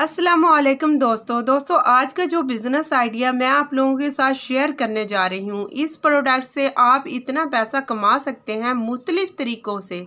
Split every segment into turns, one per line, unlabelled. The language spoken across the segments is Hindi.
असलकम दोस्तों दोस्तों आज का जो बिज़नेस आइडिया मैं आप लोगों के साथ शेयर करने जा रही हूँ इस प्रोडक्ट से आप इतना पैसा कमा सकते हैं मुख्तलिफ़ तरीक़ों से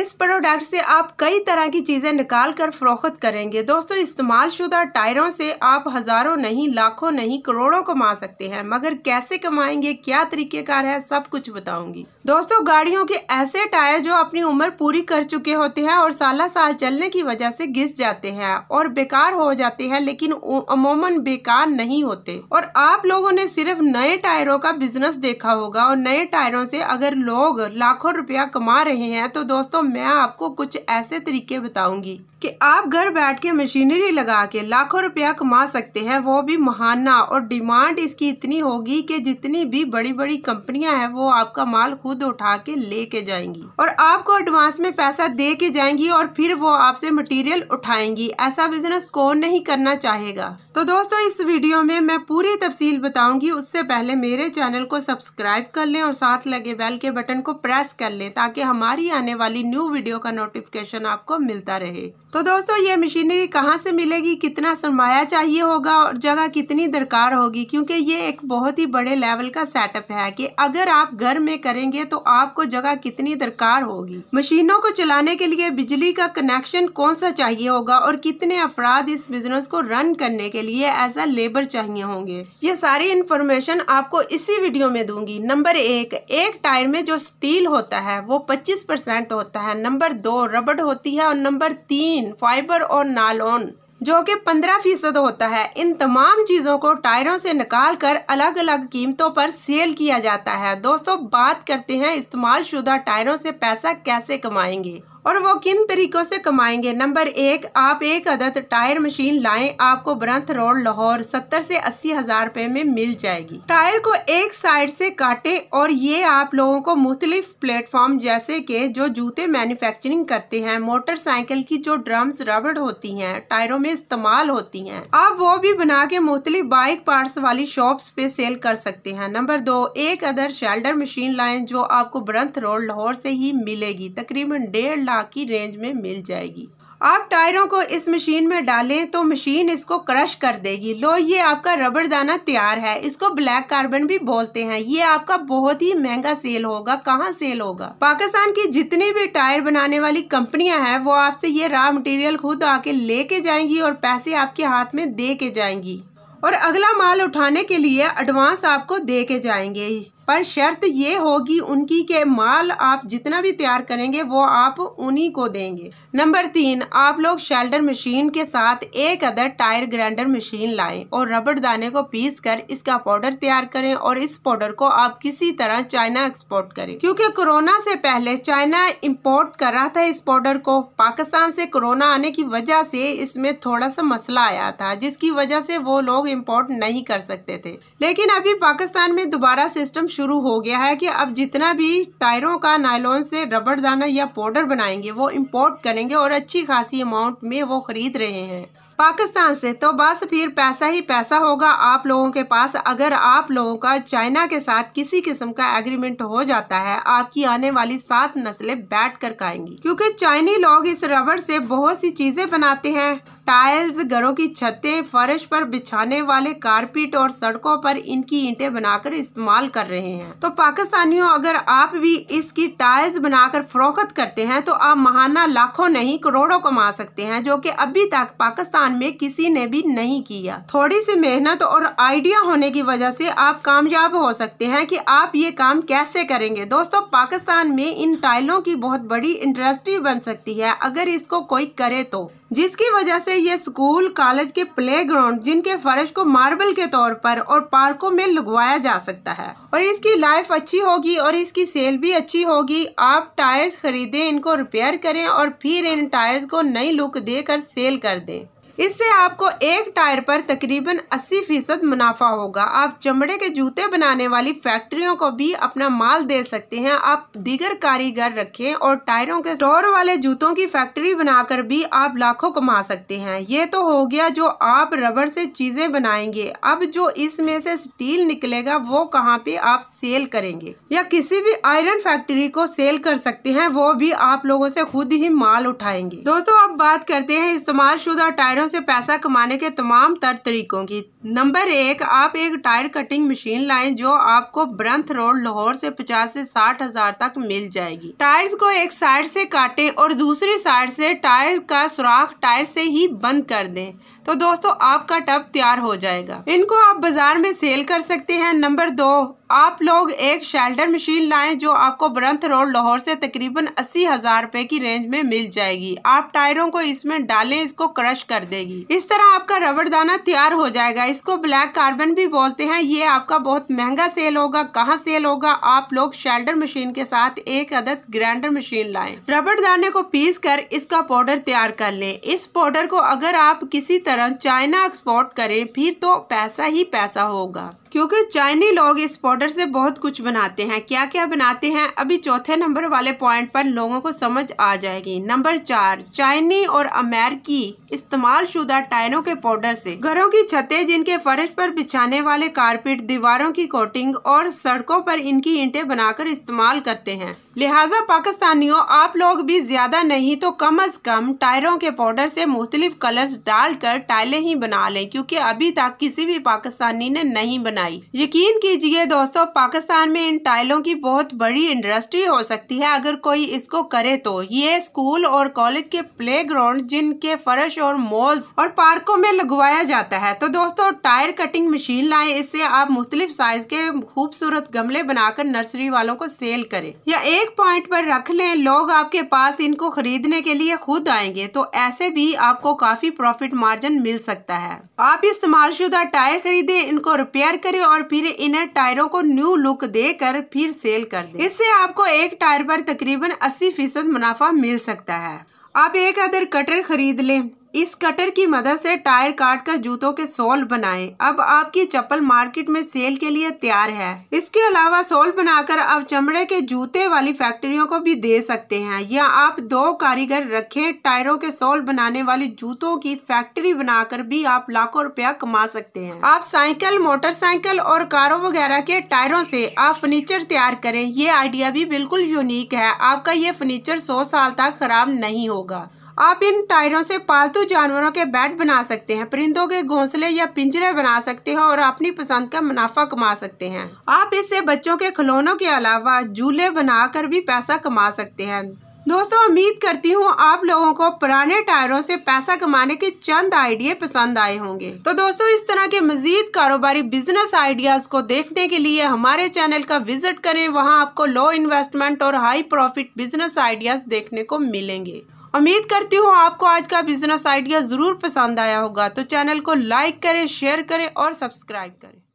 इस प्रोडक्ट से आप कई तरह की चीज़ें निकाल कर फ़रोख्त करेंगे दोस्तों इस्तेमाल शुदा टायरों से आप हज़ारों नहीं लाखों नहीं करोड़ों कमा सकते हैं मगर कैसे कमाएंगे क्या तरीक़ेकार है सब कुछ बताऊंगी दोस्तों गाड़ियों के ऐसे टायर जो अपनी उम्र पूरी कर चुके होते हैं और साल साल चलने की वजह से घिस जाते हैं और बेकार हो जाते हैं लेकिन अमूमन बेकार नहीं होते और आप लोगों ने सिर्फ नए टायरों का बिजनेस देखा होगा और नए टायरों से अगर लोग लाखों रुपया कमा रहे हैं तो दोस्तों मैं आपको कुछ ऐसे तरीके बताऊंगी कि आप घर बैठ के मशीनरी लगा के लाखों रुपया कमा सकते हैं वो भी महाना और डिमांड इसकी इतनी होगी कि जितनी भी बड़ी बड़ी कंपनियां हैं वो आपका माल खुद उठा के ले के जाएंगी और आपको एडवांस में पैसा दे के जाएंगी और फिर वो आपसे मटेरियल उठाएंगी ऐसा बिजनेस कौन नहीं करना चाहेगा तो दोस्तों इस वीडियो में मैं पूरी तफसील बताऊंगी उससे पहले मेरे चैनल को सब्सक्राइब कर लें और साथ लगे बेल के बटन को प्रेस कर लें ताकि हमारी आने वाली न्यू वीडियो का नोटिफिकेशन आपको मिलता रहे तो दोस्तों ये मशीनरी कहाँ से मिलेगी कितना सरमाया चाहिए होगा और जगह कितनी दरकार होगी क्योंकि ये एक बहुत ही बड़े लेवल का सेटअप है कि अगर आप घर में करेंगे तो आपको जगह कितनी दरकार होगी मशीनों को चलाने के लिए बिजली का कनेक्शन कौन सा चाहिए होगा और कितने अफराद इस बिजनेस को रन करने के लिए एज अ लेबर चाहिए होंगे ये सारी इंफॉर्मेशन आपको इसी वीडियो में दूंगी नंबर एक एक टायर में जो स्टील होता है वो पच्चीस होता है नंबर दो रबड़ होती है और नंबर तीन प्रोटीन फाइबर और नालोन जो कि पंद्रह फीसद होता है इन तमाम चीज़ों को टायरों से निकाल कर अलग अलग कीमतों पर सेल किया जाता है दोस्तों बात करते हैं इस्तेमाल शुदा टायरों से पैसा कैसे कमाएंगे और वो किन तरीक़ों से कमाएंगे नंबर एक आप एक अदद टायर मशीन लाएं आपको ब्रंथ रोड लाहौर सत्तर से अस्सी हज़ार रूपए में मिल जाएगी टायर को एक साइड से काटे और ये आप लोगों को मुख्तलिफ प्लेटफॉर्म जैसे के जो जूते मैन्युफैक्चरिंग करते हैं मोटरसाइकिल की जो ड्रम्स रबड़ होती है टायरों में इस्तेमाल होती है आप वो भी बना के मुख्तलिफ बाइक पार्ट वाली शॉप पे सेल कर सकते हैं नंबर दो एक अदर शेल्डर मशीन लाए जो आपको ब्रंथ रोड लाहौर से ही मिलेगी तकरीबन डेढ़ लाख की रेंज में मिल जाएगी आप टायरों को इस मशीन में डालें तो मशीन इसको क्रश कर देगी लो ये आपका रबर दाना तैयार है इसको ब्लैक कार्बन भी बोलते हैं ये आपका बहुत ही महंगा सेल होगा कहाँ सेल होगा पाकिस्तान की जितनी भी टायर बनाने वाली कंपनियां हैं वो आपसे ये रॉ मटेरियल खुद आके लेके जाएंगी और पैसे आपके हाथ में दे के जाएंगी और अगला माल उठाने के लिए एडवांस आपको दे के जाएंगे पर शर्त ये होगी उनकी के माल आप जितना भी तैयार करेंगे वो आप उन्हीं को देंगे नंबर तीन आप लोग शेल्डर मशीन के साथ एक अदर टायर ग्राइंडर मशीन लाएं और रबड़ दाने को पीस कर इसका पाउडर तैयार करें और इस पाउडर को आप किसी तरह चाइना एक्सपोर्ट करें क्योंकि कोरोना से पहले चाइना इम्पोर्ट कर रहा था इस पाउडर को पाकिस्तान से कोरोना आने की वजह से इसमें थोड़ा सा मसला आया था जिसकी वजह से वो लोग इम्पोर्ट नहीं कर सकते थे लेकिन अभी पाकिस्तान में दोबारा सिस्टम शुरू हो गया है कि अब जितना भी टायरों का नायलॉन से रबड़ दाना या पाउडर बनाएंगे वो इम्पोर्ट करेंगे और अच्छी खासी अमाउंट में वो खरीद रहे हैं पाकिस्तान से तो बस फिर पैसा ही पैसा होगा आप लोगों के पास अगर आप लोगों का चाइना के साथ किसी किस्म का एग्रीमेंट हो जाता है आपकी आने वाली सात नस्लें बैठ कर खाएंगी क्योंकि चाइनी लोग इस रबड़ से बहुत सी चीजें बनाते हैं टाइल्स घरों की छतें फर्श पर बिछाने वाले कारपेट और सड़कों पर इनकी ईंटें बनाकर इस्तेमाल कर रहे हैं तो पाकिस्तानियों अगर आप भी इसकी टाइल्स बनाकर फरोख्त करते हैं तो आप महाना लाखों नहीं करोड़ों कमा सकते हैं जो कि अभी तक पाकिस्तान में किसी ने भी नहीं किया थोड़ी सी मेहनत और आइडिया होने की वजह से आप कामयाब हो सकते हैं कि आप ये काम कैसे करेंगे दोस्तों पाकिस्तान में इन टाइलों की बहुत बड़ी इंडस्ट्री बन सकती है अगर इसको कोई करे तो जिसकी वजह से ये स्कूल कॉलेज के प्लेग्राउंड जिनके फर्श को मार्बल के तौर पर और पार्कों में लगवाया जा सकता है और इसकी लाइफ अच्छी होगी और इसकी सेल भी अच्छी होगी आप टायर्स खरीदें इनको रिपेयर करें और फिर इन टायर्स को नई लुक देकर सेल कर दें इससे आपको एक टायर पर तकरीबन 80 फीसद मुनाफा होगा आप चमड़े के जूते बनाने वाली फैक्ट्रियों को भी अपना माल दे सकते हैं आप दीगर कारीगर रखें और टायरों के स्टोर वाले जूतों की फैक्ट्री बनाकर भी आप लाखों कमा सकते हैं ये तो हो गया जो आप रबड़ से चीज़ें बनाएंगे अब जो इसमें से स्टील निकलेगा वो कहाँ पे आप सेल करेंगे या किसी भी आयरन फैक्ट्री को सेल कर सकते हैं वो भी आप लोगों से खुद ही माल उठाएंगे दोस्तों अब बात करते हैं इस्तेमाल शुदा टायरों टायरों से पैसा कमाने के तमाम तर तरीकों की नंबर एक आप एक टायर कटिंग मशीन लाएं जो आपको ब्रंथ रोड लाहौर से पचास से साठ हजार तक मिल जाएगी टायर्स को एक साइड से काटें और दूसरी साइड से टायर का सुराख टायर से ही बंद कर दें तो दोस्तों आपका टब तैयार हो जाएगा इनको आप बाजार में सेल कर सकते हैं नंबर दो आप लोग एक शेल्टर मशीन लाएं जो आपको ब्रंथ रोड लाहौर से तकरीबन अस्सी हज़ार रुपए की रेंज में मिल जाएगी आप टायरों को इसमें डालें इसको क्रश कर देगी इस तरह आपका रबड़ दाना तैयार हो जाएगा इसको ब्लैक कार्बन भी बोलते हैं ये आपका बहुत महंगा सेल होगा कहाँ सेल होगा आप लोग शेल्टर मशीन के साथ एक अदद ग्राइंडर मशीन लाए रबड़ दाने को पीस कर इसका पाउडर तैयार कर ले इस पाउडर को अगर आप किसी तरह चाइना एक्सपोर्ट करें फिर तो पैसा ही पैसा होगा क्यूँकी चाइनी लोग इस पाउडर से बहुत कुछ बनाते हैं क्या क्या बनाते हैं अभी चौथे नंबर वाले पॉइंट पर लोगों को समझ आ जाएगी नंबर चार चाइनी और अमेरिकी इस्तेमाल शुदा टायरों के पाउडर से घरों की छतें जिनके फर्श पर बिछाने वाले कारपेट दीवारों की कोटिंग और सड़कों पर इनकी ईंटें बनाकर इस्तेमाल करते हैं लिहाजा पाकिस्तानियों आप लोग भी ज़्यादा नहीं तो कम अज़ कम टायरों के पाउडर से मुख्तलिफ़ कलर्स डालकर टाइलें ही बना लें क्योंकि अभी तक किसी भी पाकिस्तानी ने नहीं बनाई यकीन कीजिए दोस्तों पाकिस्तान में इन टाइलों की बहुत बड़ी इंडस्ट्री हो सकती है अगर कोई इसको करे तो ये स्कूल और कॉलेज के प्ले ग्राउंड जिनके फर्श और मॉल्स और पार्कों में लगवाया जाता है तो दोस्तों टायर कटिंग मशीन लाए इससे आप मुख्तलिफ साइज के खूबसूरत गमले बनाकर नर्सरी वालों को सेल करें या एक एक पॉइंट पर रख लें लोग आपके पास इनको ख़रीदने के लिए खुद आएंगे तो ऐसे भी आपको काफ़ी प्रॉफिट मार्जिन मिल सकता है आप इस्तेमालशुदा टायर खरीदें इनको रिपेयर करें और फिर इन्हें टायरों को न्यू लुक देकर फिर सेल कर दें इससे आपको एक टायर पर तकरीबन अस्सी फीसद मुनाफा मिल सकता है आप एक अदर कटर खरीद लें इस कटर की मदद से टायर काटकर जूतों के सोल बनाएं। अब आपकी चप्पल मार्केट में सेल के लिए तैयार है इसके अलावा सोल बनाकर आप चमड़े के जूते वाली फैक्ट्रियों को भी दे सकते हैं या आप दो कारीगर रखे टायरों के सोल बनाने वाली जूतों की फैक्ट्री बनाकर भी आप लाखों रुपया कमा सकते हैं आप साइकिल मोटरसाइकिल और कारों वगैरह के टायरों से आप फर्नीचर तैयार करें ये आइडिया भी बिल्कुल यूनिक है आपका ये फर्नीचर सौ साल तक खराब नहीं होगा आप इन टायरों से पालतू जानवरों के बेड बना सकते हैं परिंदों के घोंसले या पिंजरे बना सकते हैं और अपनी पसंद का मुनाफा कमा सकते हैं आप इससे बच्चों के खिलौनों के अलावा झूले बनाकर भी पैसा कमा सकते हैं दोस्तों उम्मीद करती हूँ आप लोगों को पुराने टायरों से पैसा कमाने के चंद आइडिया पसंद आए होंगे तो दोस्तों इस तरह के मजीद कारोबारी बिजनेस आइडियाज को देखने के लिए हमारे चैनल का विजिट करें वहाँ आपको लो इन्वेस्टमेंट और हाई प्रॉफिट बिजनेस आइडियाज देखने को मिलेंगे उम्मीद करती हूँ आपको आज का बिजनेस आइडिया ज़रूर पसंद आया होगा तो चैनल को लाइक करें शेयर करें और सब्सक्राइब करें